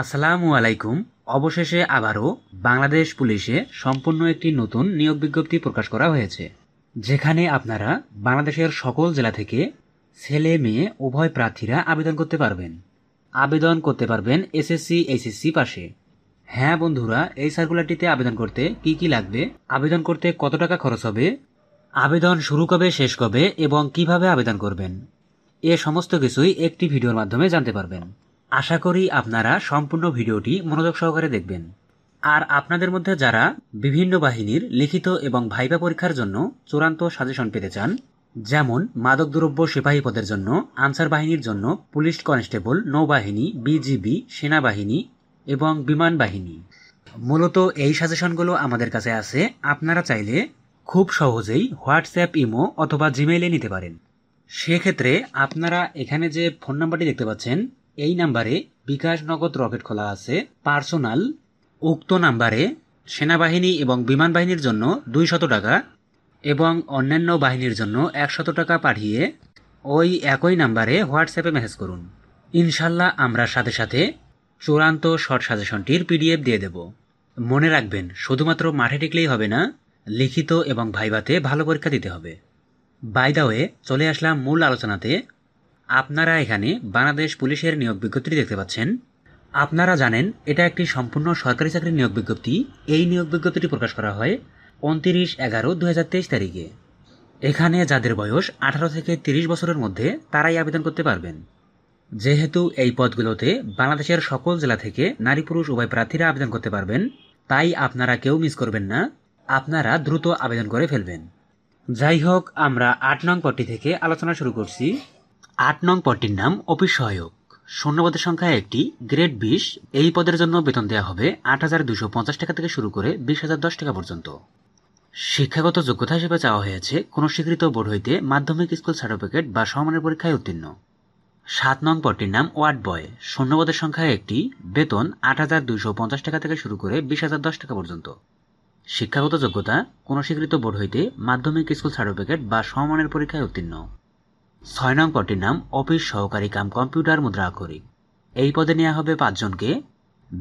আসসালামু আলাইকুম অবশেষে আবারও বাংলাদেশ পুলিশে সম্পূর্ণ একটি নতুন নিয়োগ বিজ্ঞপ্তি প্রকাশ করা হয়েছে যেখানে আপনারা বাংলাদেশের সকল জেলা থেকে ছেলে মেয়ে উভয় প্রার্থীরা আবেদন করতে পারবেন আবেদন করতে পারবেন এসএসসি এইচএসসি পাশে হ্যাঁ বন্ধুরা এই সার্কুলারটিতে আবেদন করতে কি কি লাগবে আবেদন করতে কত টাকা খরচ হবে আবেদন শুরু কবে শেষ কবে এবং কিভাবে আবেদন করবেন এ সমস্ত কিছুই একটি ভিডিওর মাধ্যমে জানতে পারবেন আশা করি আপনারা সম্পূর্ণ ভিডিওটি মনোযোগ সহকারে দেখবেন আর আপনাদের মধ্যে যারা বিভিন্ন বাহিনীর লিখিত এবং ভাইবা পরীক্ষার জন্য চূড়ান্ত সাজেশন পেতে চান যেমন মাদকদ্রব্য সিপাহী পদের জন্য আনসার বাহিনীর জন্য পুলিশ কনস্টেবল নৌবাহিনী বিজিবি সেনাবাহিনী এবং বিমান বাহিনী মূলত এই সাজেশনগুলো আমাদের কাছে আছে আপনারা চাইলে খুব সহজেই হোয়াটসঅ্যাপ ইমো অথবা জিমেইলে নিতে পারেন সেক্ষেত্রে আপনারা এখানে যে ফোন নাম্বারটি দেখতে পাচ্ছেন এই নাম্বারে বিকাশ নগদ রকেট খোলা আছে পার্সোনাল উক্ত নাম্বারে সেনাবাহিনী এবং বিমান বাহিনীর জন্য দুইশত টাকা এবং অন্যান্য বাহিনীর জন্য একশত টাকা পাঠিয়ে ওই একই নাম্বারে হোয়াটসঅ্যাপে মেসেজ করুন ইনশাল্লাহ আমরা সাথে সাথে চূড়ান্ত শর্ট সাজেশনটির পিডিএফ দিয়ে দেব মনে রাখবেন শুধুমাত্র মাঠে টিকলেই হবে না লিখিত এবং ভাইভাতে ভালো পরীক্ষা দিতে হবে বাইদাওয়ে চলে আসলাম মূল আলোচনাতে আপনারা এখানে বাংলাদেশ পুলিশের নিয়োগ বিজ্ঞপ্তি দেখতে পাচ্ছেন আপনারা জানেন এটা একটি সম্পূর্ণ সরকারি চাকরির নিয়োগ বিজ্ঞপ্তি এই নিয়োগ বিজ্ঞপ্তিটি প্রকাশ করা হয় উনত্রিশ এগারো দু তারিখে এখানে যাদের বয়স আঠারো থেকে ৩০ বছরের মধ্যে তারাই আবেদন করতে পারবেন যেহেতু এই পদগুলোতে বাংলাদেশের সকল জেলা থেকে নারী পুরুষ উভয় প্রার্থীরা আবেদন করতে পারবেন তাই আপনারা কেউ মিস করবেন না আপনারা দ্রুত আবেদন করে ফেলবেন যাই হোক আমরা আট নং পদটি থেকে আলোচনা শুরু করছি আট নং পদটির নাম অফিস সহায়ক শূন্যপদের সংখ্যা একটি গ্রেড বিশ এই পদের জন্য বেতন দেওয়া হবে আট হাজার দুশো পঞ্চাশ টাকা থেকে শুরু করে বিশ হাজার দশ টাকা পর্যন্ত শিক্ষাগত যোগ্যতা হিসেবে চাওয়া হয়েছে কোনো স্বীকৃত বোর্ড হইতে মাধ্যমিক স্কুল সার্টিফিকেট বা সমানের পরীক্ষায় উত্তীর্ণ সাত নং পদটির নাম ওয়ার্ড বয় শূন্যপদের সংখ্যা একটি বেতন আট হাজার দুইশো পঞ্চাশ টাকা থেকে শুরু করে বিশ হাজার দশ টাকা পর্যন্ত শিক্ষাগত যোগ্যতা কোনো স্বীকৃত বোর্ড হইতে মাধ্যমিক স্কুল সার্টিফিকেট বা সমানের পরীক্ষায় উত্তীর্ণ ছয় নং পদটির নাম অফিস সহকারী কাম কম্পিউটার মুদ্রা করি এই পদে নেওয়া হবে পাঁচজনকে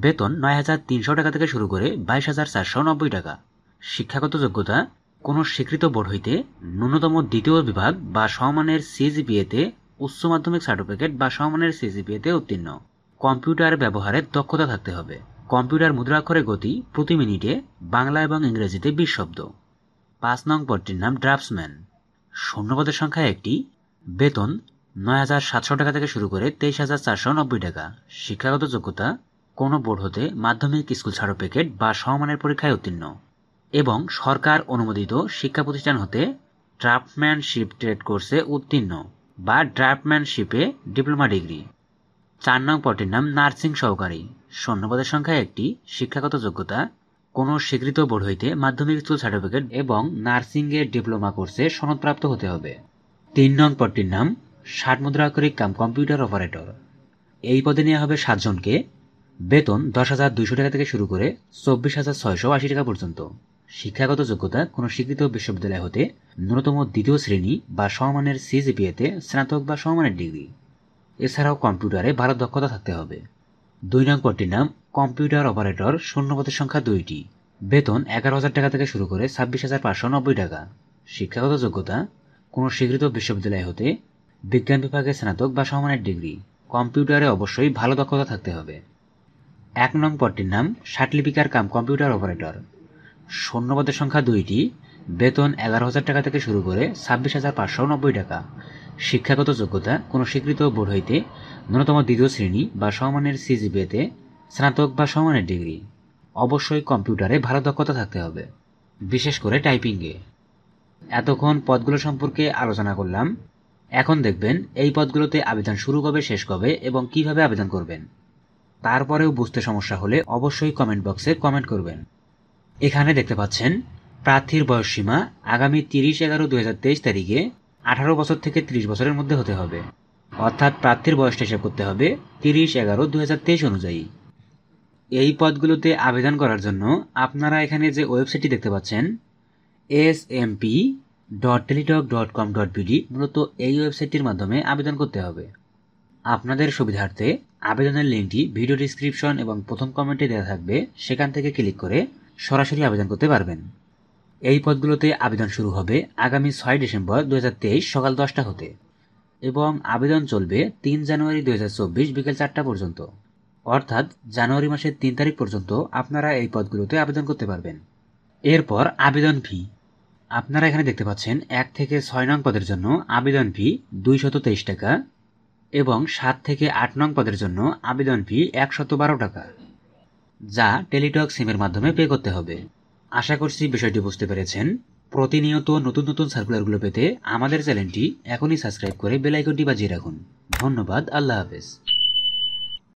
বেতন নয় হাজার তিনশো টাকা থেকে শুরু করে বাইশ হাজার চারশো নব্বই টাকা শিক্ষাগত যোগ্যতা কোন স্বীকৃত বোর্ড হইতে ন্যূনতম দ্বিতীয় বিভাগ বা সমানের সিজিপিএতে উচ্চ মাধ্যমিক সার্টিফিকেট বা সমানের সিজিপিএতে উত্তীর্ণ কম্পিউটার ব্যবহারে দক্ষতা থাকতে হবে কম্পিউটার মুদ্রাক্ষরের গতি প্রতি মিনিটে বাংলা এবং ইংরেজিতে বিশ শব্দ পাঁচ নং পদটির নাম ড্রাফটসম্যান শূন্যপদের সংখ্যা একটি বেতন নয় হাজার সাতশো টাকা থেকে শুরু করে তেইশ হাজার চারশো নব্বই টাকা শিক্ষাগত যোগ্যতা কোনো বোর্ড হতে মাধ্যমিক স্কুল সার্টিফিকেট বা সমমানের পরীক্ষায় উত্তীর্ণ এবং সরকার অনুমোদিত শিক্ষা প্রতিষ্ঠান হতে ড্রাফটম্যানশিপ ট্রেড কোর্সে উত্তীর্ণ বা ড্রাফটম্যানশিপে ডিপ্লোমা ডিগ্রি চার নং পটের নাম নার্সিং সহকারী সৈন্যপদের সংখ্যা একটি শিক্ষাগত যোগ্যতা কোনো স্বীকৃত বোর্ড হইতে মাধ্যমিক স্কুল সার্টিফিকেট এবং নার্সিংয়ের ডিপ্লোমা কোর্সে সনদপ্রাপ্ত হতে হবে তিন নং পদটির নাম মুদ্রা আকরিক কাম কম্পিউটার অপারেটর এই পদে নেওয়া হবে সাতজনকে বেতন দশ হাজার দুইশো টাকা থেকে শুরু করে চব্বিশ হাজার ছয়শো আশি টাকা পর্যন্ত শিক্ষাগত যোগ্যতা কোনো স্বীকৃত বিশ্ববিদ্যালয় হতে ন্যূনতম দ্বিতীয় শ্রেণী বা সমমানের সিজিপিএতে স্নাতক বা সমমানের ডিগ্রি এছাড়াও কম্পিউটারে ভালো দক্ষতা থাকতে হবে দুই নং পদটির নাম কম্পিউটার অপারেটর শূন্যপদের সংখ্যা দুইটি বেতন এগারো হাজার টাকা থেকে শুরু করে ছাব্বিশ হাজার পাঁচশো নব্বই টাকা শিক্ষাগত যোগ্যতা কোনো স্বীকৃত বিশ্ববিদ্যালয় হতে বিজ্ঞান বিভাগে স্নাতক বা সমানের ডিগ্রি কম্পিউটারে অবশ্যই ভালো দক্ষতা থাকতে হবে এক নং পদটির নাম সাটলিপিকার কাম কম্পিউটার অপারেটর শূন্যপদের সংখ্যা দুইটি বেতন এগারো হাজার টাকা থেকে শুরু করে ছাব্বিশ হাজার পাঁচশো নব্বই টাকা শিক্ষাগত যোগ্যতা কোনো স্বীকৃত বোর্ড হইতে ন্যূনতম দ্বিতীয় শ্রেণী বা সিজি সিজিপিএতে স্নাতক বা সমানের ডিগ্রি অবশ্যই কম্পিউটারে ভালো দক্ষতা থাকতে হবে বিশেষ করে টাইপিংয়ে এতক্ষণ পদগুলো সম্পর্কে আলোচনা করলাম এখন দেখবেন এই পদগুলোতে আবেদন শুরু কবে শেষ কবে এবং কিভাবে আবেদন করবেন তারপরেও বুঝতে সমস্যা হলে অবশ্যই কমেন্ট বক্সে কমেন্ট করবেন এখানে দেখতে পাচ্ছেন প্রার্থীর বয়সসীমা আগামী তিরিশ এগারো দু তারিখে আঠারো বছর থেকে তিরিশ বছরের মধ্যে হতে হবে অর্থাৎ প্রার্থীর বয়সটা হিসেব করতে হবে তিরিশ এগারো দু অনুযায়ী এই পদগুলোতে আবেদন করার জন্য আপনারা এখানে যে ওয়েবসাইটটি দেখতে পাচ্ছেন S dot Teletalk dot com dot BD মূলত এই ওয়েবসাইটটির মাধ্যমে আবেদন করতে হবে আপনাদের সুবিধার্থে আবেদনের লিঙ্কটি ভিডিও ডিসক্রিপশন এবং প্রথম কমেন্টে দেওয়া থাকবে সেখান থেকে ক্লিক করে সরাসরি আবেদন করতে পারবেন এই পদগুলোতে আবেদন শুরু হবে আগামী ছয় ডিসেম্বর দু সকাল দশটা হতে এবং আবেদন চলবে তিন জানুয়ারি দু বিকেল চারটা পর্যন্ত অর্থাৎ জানুয়ারি মাসের তিন তারিখ পর্যন্ত আপনারা এই পদগুলোতে আবেদন করতে পারবেন এরপর আবেদন ফি আপনারা এখানে দেখতে পাচ্ছেন এক থেকে ছয় নং পদের জন্য আবেদন ফি দুইশত তেইশ টাকা এবং সাত থেকে আট নং পদের জন্য আবেদন ফি একশত বারো টাকা যা টেলিটক সিমের মাধ্যমে পে করতে হবে আশা করছি বিষয়টি বুঝতে পেরেছেন প্রতিনিয়ত নতুন নতুন সার্কুলারগুলো পেতে আমাদের চ্যানেলটি এখনই সাবস্ক্রাইব করে বেলাইকনটি বাজিয়ে রাখুন ধন্যবাদ আল্লাহ হাফেজ